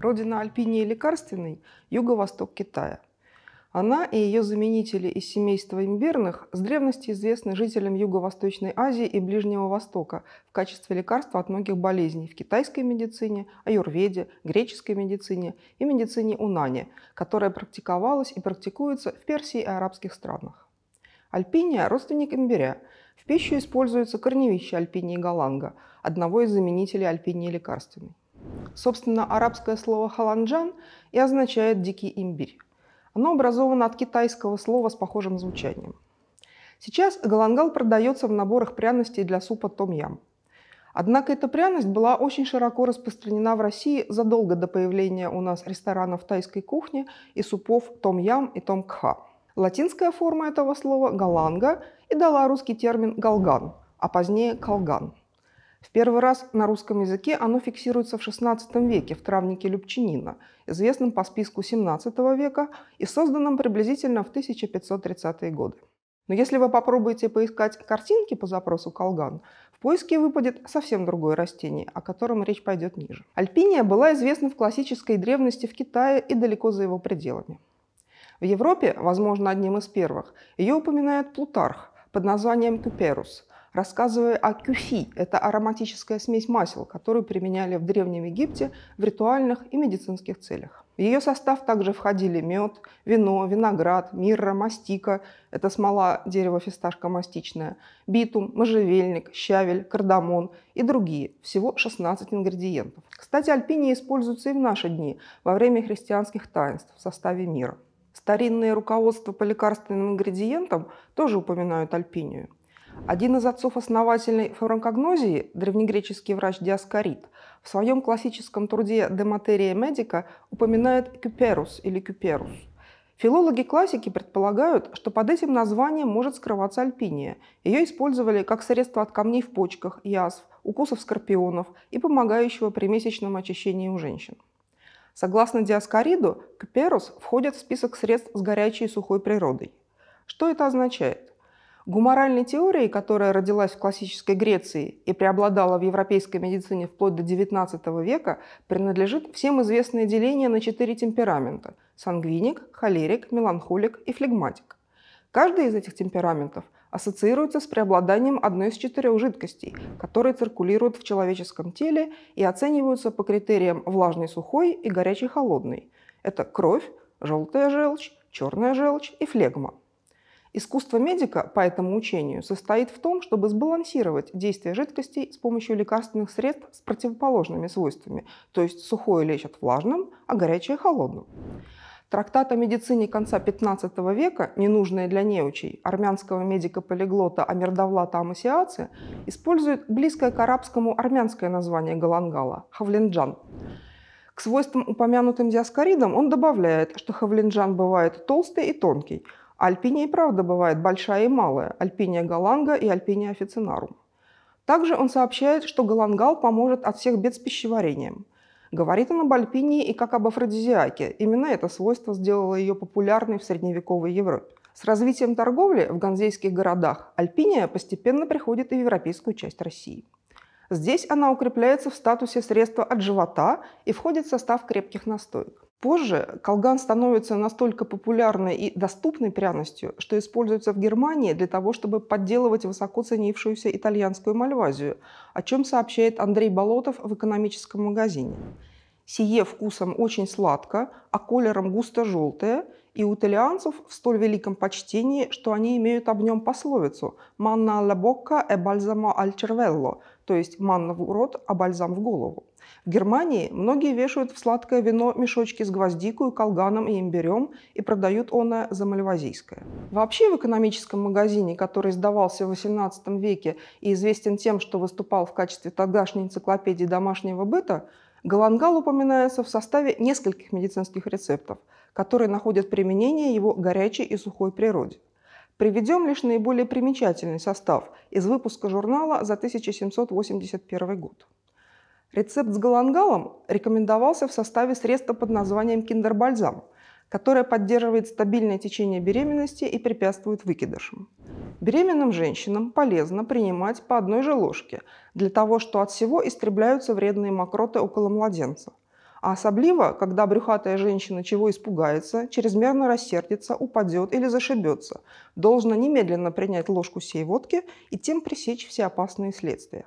родина альпинии лекарственной – юго-восток Китая. Она и ее заменители из семейства имбирных с древности известны жителям Юго-Восточной Азии и Ближнего Востока в качестве лекарства от многих болезней в китайской медицине, аюрведе, греческой медицине и медицине унани, которая практиковалась и практикуется в Персии и арабских странах. Альпиния – родственник имбиря. В пищу используется корневище альпинии галанга, одного из заменителей альпинии лекарственной. Собственно, арабское слово «халанджан» и означает «дикий имбирь». Оно образовано от китайского слова с похожим звучанием. Сейчас галангал продается в наборах пряностей для супа том-ям. Однако эта пряность была очень широко распространена в России задолго до появления у нас ресторанов тайской кухни и супов том-ям и том-кха. Латинская форма этого слова – галанга и дала русский термин «галган», а позднее «калган». В первый раз на русском языке оно фиксируется в XVI веке в травнике Любчинина, известном по списку XVII века и созданном приблизительно в 1530-е годы. Но если вы попробуете поискать картинки по запросу колган, в поиске выпадет совсем другое растение, о котором речь пойдет ниже. Альпиния была известна в классической древности в Китае и далеко за его пределами. В Европе, возможно, одним из первых, ее упоминает Плутарх под названием Куперус – рассказывая о кюфи. Это ароматическая смесь масел, которую применяли в Древнем Египте в ритуальных и медицинских целях. В ее состав также входили мед, вино, виноград, мирра, мастика – это смола дерева фисташка мастичная, битум, можжевельник, щавель, кардамон и другие. Всего 16 ингредиентов. Кстати, альпиния используется и в наши дни во время христианских таинств в составе мира. Старинные руководства по лекарственным ингредиентам тоже упоминают альпинию. Один из отцов основательной фармакогнозии, древнегреческий врач Диаскорид, в своем классическом труде «De materia medica» упоминает «кюперус» или «кюперус». Филологи классики предполагают, что под этим названием может скрываться альпиния. Ее использовали как средство от камней в почках, язв, укусов скорпионов и помогающего при месячном очищении у женщин. Согласно Диаскориду, кперус входит в список средств с горячей и сухой природой. Что это означает? Гуморальной теорией, которая родилась в классической Греции и преобладала в европейской медицине вплоть до XIX века, принадлежит всем известное деление на четыре темперамента – сангвиник, холерик, меланхолик и флегматик. Каждый из этих темпераментов ассоциируется с преобладанием одной из четырех жидкостей, которые циркулируют в человеческом теле и оцениваются по критериям влажный-сухой и горячий-холодный. Это кровь, желтая желчь, черная желчь и флегма – Искусство медика по этому учению состоит в том, чтобы сбалансировать действие жидкостей с помощью лекарственных средств с противоположными свойствами, то есть сухое лечат влажным, а горячее – холодным. Трактат о медицине конца XV века, ненужный для неучей, армянского медика-полиглота Амирдавлата Амасиаци, использует близкое к арабскому армянское название галангала – хавлинджан. К свойствам, упомянутым диаскоридом, он добавляет, что хавлинджан бывает толстый и тонкий – Альпиния и правда бывает большая и малая – альпиния галанга и альпиния официнарум. Также он сообщает, что галангал поможет от всех бед с пищеварением. Говорит он об альпинии и как об афродизиаке. Именно это свойство сделало ее популярной в средневековой Европе. С развитием торговли в ганзейских городах альпиния постепенно приходит и в европейскую часть России. Здесь она укрепляется в статусе средства от живота и входит в состав крепких настоек. Позже колган становится настолько популярной и доступной пряностью, что используется в Германии для того, чтобы подделывать высоко ценившуюся итальянскую мальвазию, о чем сообщает Андрей Болотов в экономическом магазине. Сие вкусом очень сладко, а колером густо-желтое, и у итальянцев в столь великом почтении, что они имеют об нем пословицу «манна ла бокка e balsamo al cervello», то есть «манна в рот, а бальзам в голову». В Германии многие вешают в сладкое вино мешочки с гвоздикой, колганом и имбирем и продают оно за мальвазийское. Вообще в экономическом магазине, который издавался в XVIII веке и известен тем, что выступал в качестве тогдашней энциклопедии домашнего быта, Галангал упоминается в составе нескольких медицинских рецептов, которые находят применение его горячей и сухой природе. Приведем лишь наиболее примечательный состав из выпуска журнала за 1781 год. Рецепт с галангалом рекомендовался в составе средства под названием киндербальзам, которое поддерживает стабильное течение беременности и препятствует выкидышам. Беременным женщинам полезно принимать по одной же ложке для того, что от всего истребляются вредные мокроты около младенца. А особливо, когда брюхатая женщина чего испугается, чрезмерно рассердится, упадет или зашибется, должна немедленно принять ложку сей водки и тем пресечь все опасные следствия.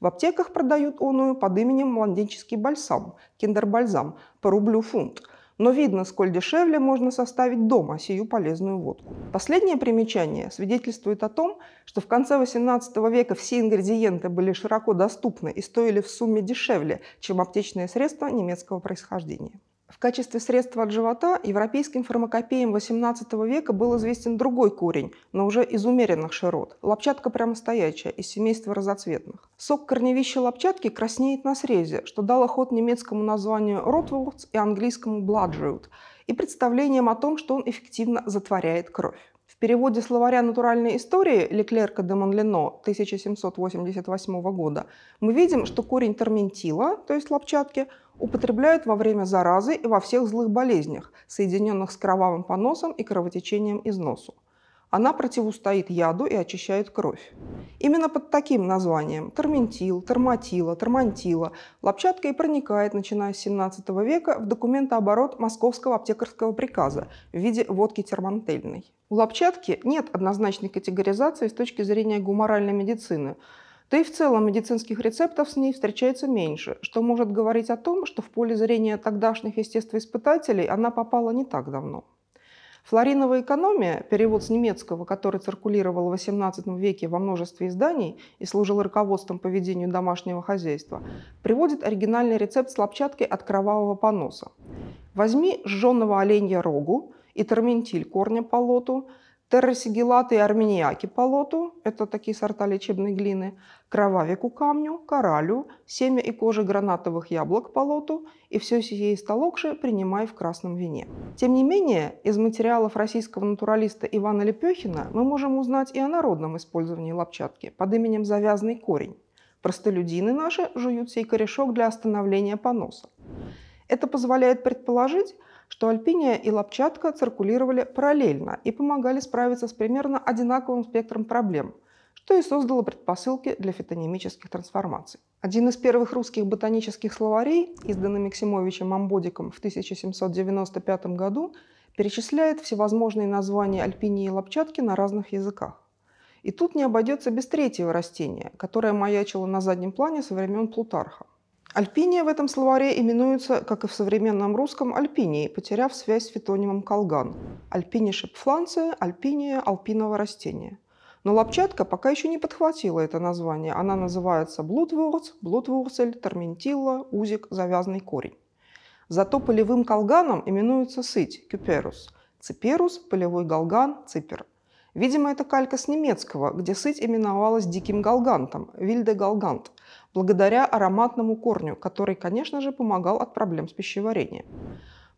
В аптеках продают оную под именем «Младенческий бальзам» – «Киндербальзам» по рублю фунт – но видно, сколь дешевле можно составить дома сию полезную водку. Последнее примечание свидетельствует о том, что в конце 18 века все ингредиенты были широко доступны и стоили в сумме дешевле, чем аптечные средства немецкого происхождения. В качестве средства от живота европейским фармакопеям XVIII века был известен другой корень, но уже из умеренных широт – лопчатка прямостоячая, из семейства разоцветных. Сок корневища лопчатки краснеет на срезе, что дало ход немецкому названию «ротвурц» и английскому «бладжиут» и представлениям о том, что он эффективно затворяет кровь. В переводе словаря натуральной истории Леклерка де Монлено 1788 года мы видим, что корень терментила, то есть лопчатки, Употребляют во время заразы и во всех злых болезнях, соединенных с кровавым поносом и кровотечением из носу. Она противостоит яду и очищает кровь. Именно под таким названием – терментил, терматила, термантила – лапчатка и проникает, начиная с 17 века, в документооборот Московского аптекарского приказа в виде водки термантельной. У лапчатки нет однозначной категоризации с точки зрения гуморальной медицины – то и в целом медицинских рецептов с ней встречается меньше, что может говорить о том, что в поле зрения тогдашних естествоиспытателей она попала не так давно. Флориновая экономия, перевод с немецкого, который циркулировал в XVIII веке во множестве изданий и служил руководством поведению домашнего хозяйства, приводит оригинальный рецепт слабчатки от кровавого поноса. Возьми жженого оленя рогу и терментиль корня полоту. лоту – терросигилаты и арминьяки по лоту, это такие сорта лечебной глины, кровавику камню, коралю, семя и кожи гранатовых яблок по лоту и все сие из толокши принимай в красном вине. Тем не менее, из материалов российского натуралиста Ивана Лепехина мы можем узнать и о народном использовании лапчатки под именем завязный корень». Простолюдины наши жуют сей корешок для остановления поноса. Это позволяет предположить, что альпиния и лапчатка циркулировали параллельно и помогали справиться с примерно одинаковым спектром проблем, что и создало предпосылки для фитонемических трансформаций. Один из первых русских ботанических словарей, изданный Максимовичем Амбодиком в 1795 году, перечисляет всевозможные названия альпинии и лапчатки на разных языках. И тут не обойдется без третьего растения, которое маячило на заднем плане со времен Плутарха – Альпиния в этом словаре именуется, как и в современном русском, альпинией, потеряв связь с фитонимом колган. Альпиниши пфланция, альпиния алпиного растения. Но лапчатка пока еще не подхватила это название. Она называется блутвурц, блутвурцель, торментилла, узик, завязанный корень. Зато полевым колганом именуется сыть, кюперус, циперус, полевой голган, ципер – Видимо, это калька с немецкого, где сыть именовалась диким галгантом – вильде галгант, благодаря ароматному корню, который, конечно же, помогал от проблем с пищеварением.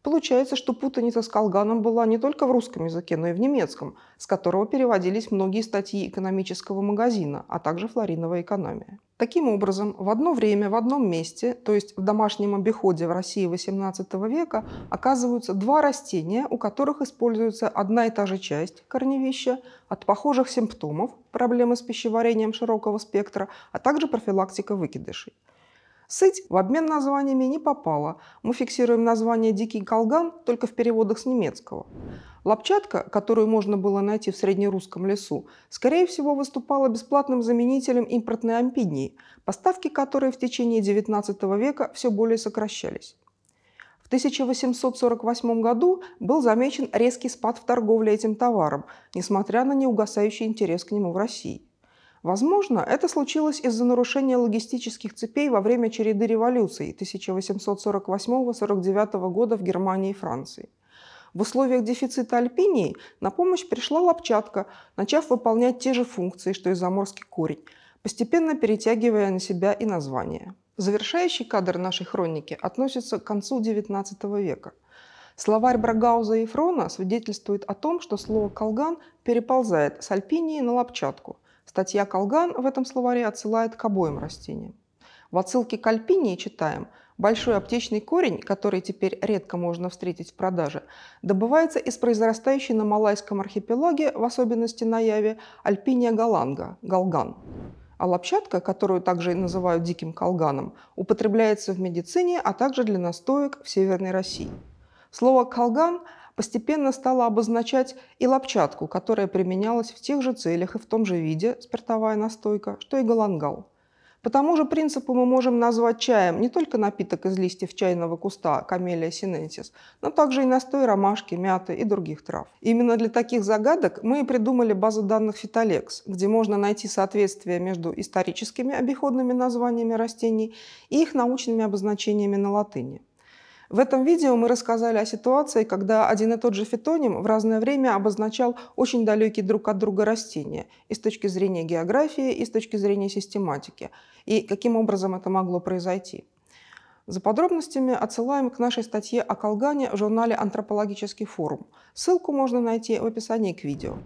Получается, что путаница с Колганом была не только в русском языке, но и в немецком, с которого переводились многие статьи экономического магазина, а также «Флориновая экономия». Таким образом, в одно время, в одном месте, то есть в домашнем обиходе в России XVIII века, оказываются два растения, у которых используется одна и та же часть корневища от похожих симптомов, проблемы с пищеварением широкого спектра, а также профилактика выкидышей – Сыть в обмен названиями не попала. Мы фиксируем название «Дикий колган» только в переводах с немецкого. Лапчатка, которую можно было найти в среднерусском лесу, скорее всего выступала бесплатным заменителем импортной ампиднии, поставки которой в течение XIX века все более сокращались. В 1848 году был замечен резкий спад в торговле этим товаром, несмотря на неугасающий интерес к нему в России. Возможно, это случилось из-за нарушения логистических цепей во время череды революций 1848-49 года в Германии и Франции. В условиях дефицита альпинии на помощь пришла лопчатка, начав выполнять те же функции, что и заморский корень, постепенно перетягивая на себя и название. Завершающий кадр нашей хроники относится к концу XIX века. Словарь Брагауза и Фрона свидетельствует о том, что слово «колган» переползает с альпинии на лопчатку – Статья Колган в этом словаре отсылает к обоим растениям. В отсылке к альпинии читаем «Большой аптечный корень, который теперь редко можно встретить в продаже, добывается из произрастающей на Малайском архипелаге, в особенности на Яве, альпиния галанга – галган». А лапчатка, которую также называют диким колганом, употребляется в медицине, а также для настоек в Северной России. Слово «колган» постепенно стала обозначать и лапчатку, которая применялась в тех же целях и в том же виде, спиртовая настойка, что и галангал. По тому же принципу мы можем назвать чаем не только напиток из листьев чайного куста камелия синенсис, но также и настой ромашки, мяты и других трав. Именно для таких загадок мы и придумали базу данных Фиталекс, где можно найти соответствие между историческими обиходными названиями растений и их научными обозначениями на латыни. В этом видео мы рассказали о ситуации, когда один и тот же фитоним в разное время обозначал очень далекие друг от друга растения и с точки зрения географии, и с точки зрения систематики, и каким образом это могло произойти. За подробностями отсылаем к нашей статье о Колгане в журнале «Антропологический форум». Ссылку можно найти в описании к видео.